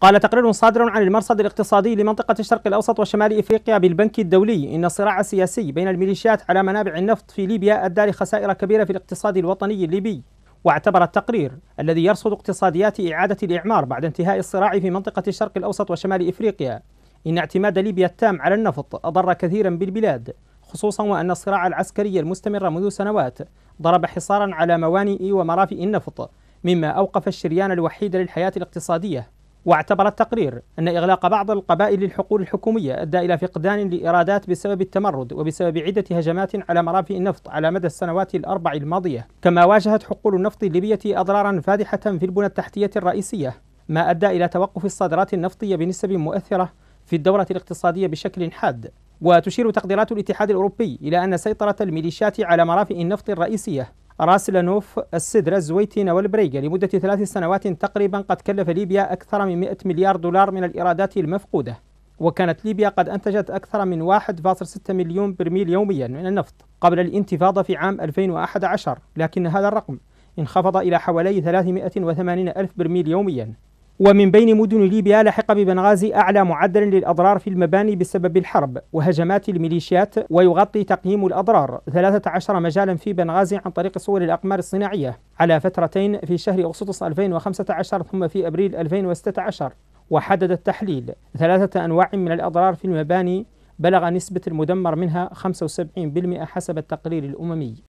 قال تقرير صادر عن المرصد الاقتصادي لمنطقة الشرق الأوسط وشمال إفريقيا بالبنك الدولي إن الصراع السياسي بين الميليشيات على منابع النفط في ليبيا أدى لخسائر كبيرة في الاقتصاد الوطني الليبي واعتبر التقرير الذي يرصد اقتصاديات إعادة الإعمار بعد انتهاء الصراع في منطقة الشرق الأوسط وشمال إفريقيا إن اعتماد ليبيا التام على النفط أضر كثيرا بالبلاد خصوصا وأن الصراع العسكري المستمر منذ سنوات ضرب حصارا على موانئ ومرافئ النفط مما أوقف الشريان الوحيد للحياة الاقتصادية واعتبر التقرير أن إغلاق بعض القبائل للحقول الحكومية أدى إلى فقدان لإيرادات بسبب التمرد وبسبب عدة هجمات على مرافئ النفط على مدى السنوات الأربع الماضية كما واجهت حقول النفط الليبية أضرارا فادحة في البنى التحتية الرئيسية ما أدى إلى توقف الصادرات النفطية بنسب مؤثرة في الدورة الاقتصادية بشكل حاد وتشير تقديرات الاتحاد الأوروبي إلى أن سيطرة الميليشيات على مرافئ النفط الرئيسية راس لانوف السدرة الزويتين والبريقة لمدة ثلاث سنوات تقريبا قد كلف ليبيا أكثر من 100 مليار دولار من الإيرادات المفقودة وكانت ليبيا قد أنتجت أكثر من 1.6 مليون برميل يوميا من النفط قبل الانتفاضة في عام 2011 لكن هذا الرقم انخفض إلى حوالي 380 ألف برميل يوميا ومن بين مدن ليبيا لحق ببنغازي أعلى معدل للأضرار في المباني بسبب الحرب وهجمات الميليشيات ويغطي تقييم الأضرار 13 مجالا في بنغازي عن طريق صور الأقمار الصناعية على فترتين في شهر أغسطس 2015 ثم في أبريل 2016 وحدد التحليل ثلاثة أنواع من الأضرار في المباني بلغ نسبة المدمر منها 75% حسب التقرير الأممي